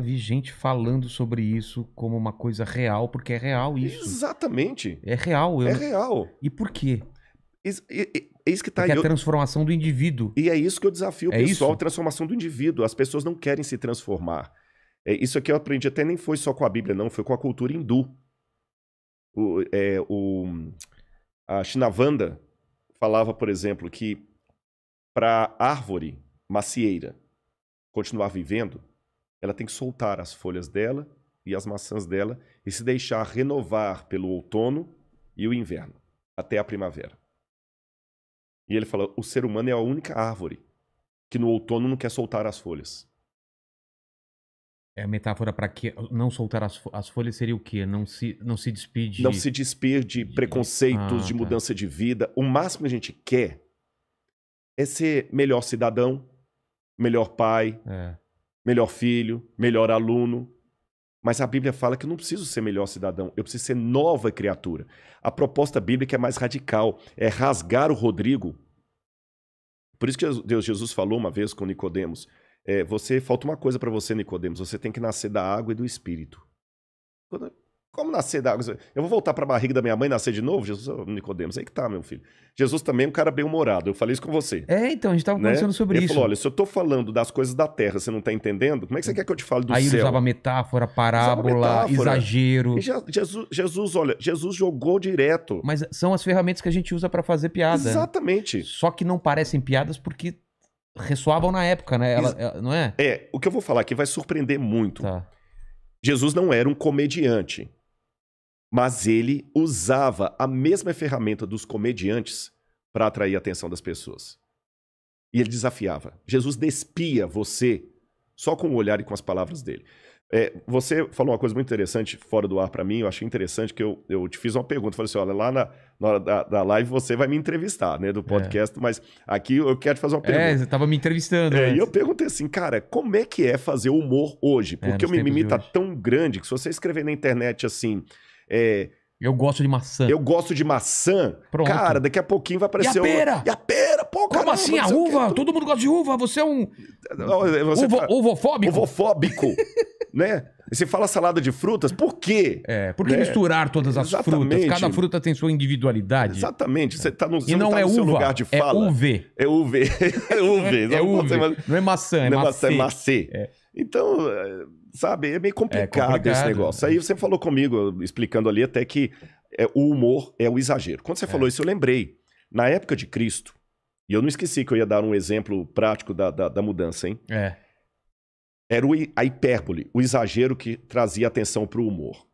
vi gente falando sobre isso como uma coisa real, porque é real isso. Exatamente. É real. Eu... É real. E por quê? Isso, é, é isso que tá é aí. É a transformação do indivíduo. E é isso que eu desafio é pessoal, isso? a transformação do indivíduo. As pessoas não querem se transformar. É, isso aqui eu aprendi até nem foi só com a Bíblia, não, foi com a cultura hindu. O, é, o, a Shinavanda falava, por exemplo, que para árvore macieira continuar vivendo, ela tem que soltar as folhas dela e as maçãs dela e se deixar renovar pelo outono e o inverno, até a primavera. E ele fala: o ser humano é a única árvore que no outono não quer soltar as folhas. É a metáfora para que não soltar as, as, folhas seria o quê? Não se, não se despir Não se despir de preconceitos, ah, de tá. mudança tá. de vida. O máximo que a gente quer é ser melhor cidadão, melhor pai, é melhor filho, melhor aluno. Mas a Bíblia fala que eu não preciso ser melhor cidadão, eu preciso ser nova criatura. A proposta bíblica é mais radical, é rasgar o Rodrigo. Por isso que Deus Jesus falou uma vez com Nicodemos, é, você falta uma coisa para você, Nicodemos, você tem que nascer da água e do espírito. Quando, como nascer da água? Eu vou voltar para a barriga da minha mãe nascer de novo? Jesus, Nicodemos, aí que tá, meu filho. Jesus também é um cara bem humorado. Eu falei isso com você. É, então, a gente estava né? conversando sobre Ele isso. Ele falou: olha, se eu estou falando das coisas da terra, você não está entendendo, como é que você quer que eu te fale do aí céu? Aí ele usava metáfora, parábola, usava metáfora. exagero. Jesus, Jesus, olha, Jesus jogou direto. Mas são as ferramentas que a gente usa para fazer piada. Exatamente. Só que não parecem piadas porque ressoavam na época, né? Ela, ela, não é? É, o que eu vou falar aqui vai surpreender muito. Tá. Jesus não era um comediante. Mas ele usava a mesma ferramenta dos comediantes para atrair a atenção das pessoas. E ele desafiava. Jesus despia você só com o olhar e com as palavras dele. É, você falou uma coisa muito interessante fora do ar para mim, eu achei interessante que eu, eu te fiz uma pergunta. Falei assim: olha, lá na, na hora da, da, live você vai me entrevistar, né, do é. podcast, é. mas aqui eu quero te fazer uma é, pergunta. É, você tava me entrevistando. É, e eu perguntei assim, cara, como é que é fazer humor hoje? É, Porque é, o mimimi tá tão grande que se você escrever na internet assim, é, eu gosto de maçã. Eu gosto de maçã. Pronto. Cara, daqui a pouquinho vai aparecer. E a pera? O... E a pera, pô, Como caramba, assim? A uva? Todo mundo gosta de uva. Você é um. Você Uvo... Uvofóbico? Uvofóbico. né? Você fala salada de frutas, por quê? É, por que né? misturar todas as Exatamente. frutas? Cada fruta tem sua individualidade. Exatamente. Você tá no, você e não, não tá é no uva, seu lugar de é fala. É UV. É UV. é UV. É UV. Não, é UV. Não, é maçã, é não é é macê. É macê. É. Então, eh, sabe, é meio complicado, é complicado esse né? negócio. Aí você falou comigo, explicando ali até que é, o humor é o exagero. Quando você é. falou isso, eu lembrei. Na época de Cristo, e eu não esqueci que eu ia dar um exemplo prático da, da, da mudança, hein? É. Era o, a hipérbole, o exagero que trazia atenção para o humor.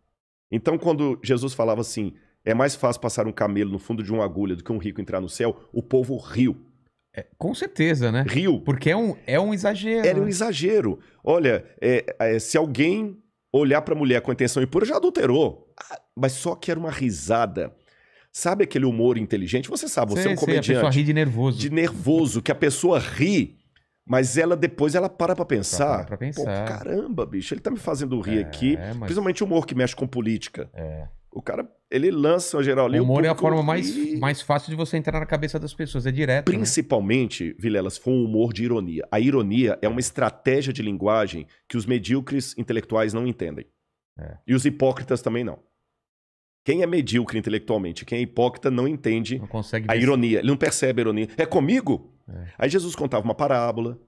Então, quando Jesus falava assim, é mais fácil passar um camelo no fundo de uma agulha do que um rico entrar no céu, o povo riu. É, com certeza, né? Rio. Porque é um, é um exagero. Era um né? exagero. Olha, é, é, se alguém olhar para a mulher com intenção impura, já adulterou. Ah, mas só que era uma risada. Sabe aquele humor inteligente? Você sabe, você sei, é um comediante. Sei, a pessoa ri de nervoso. De nervoso, que a pessoa ri, mas ela depois ela para pra pensar. Para pra pensar. Pô, caramba, bicho, ele tá me fazendo rir é, aqui. Mas... Principalmente humor que mexe com política. É. O cara, ele lança uma geral ali. O humor é a forma mais, e... mais fácil de você entrar na cabeça das pessoas, é direto. Né? Principalmente, né? Vilelas, foi um humor de ironia. A ironia é uma estratégia de linguagem que os medíocres intelectuais não entendem. É. E os hipócritas também não. Quem é medíocre intelectualmente, quem é hipócrita, não entende não a ironia. Ele não percebe a ironia. É comigo? É. Aí Jesus contava uma parábola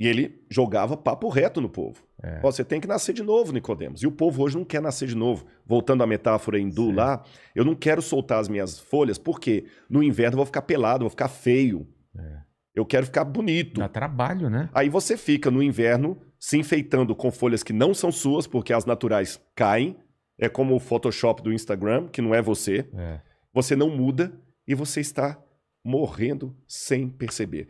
e ele jogava papo reto no povo. É. você tem que nascer de novo, Nicodemos. E o povo hoje não quer nascer de novo. Voltando à metáfora hindu Sim. lá, eu não quero soltar as minhas folhas porque no inverno eu vou ficar pelado, vou ficar feio. É. Eu quero ficar bonito. Dá trabalho, né? Aí você fica no inverno se enfeitando com folhas que não são suas, porque as naturais caem. É como o Photoshop do Instagram, que não é você. É. Você não muda e você está morrendo sem perceber.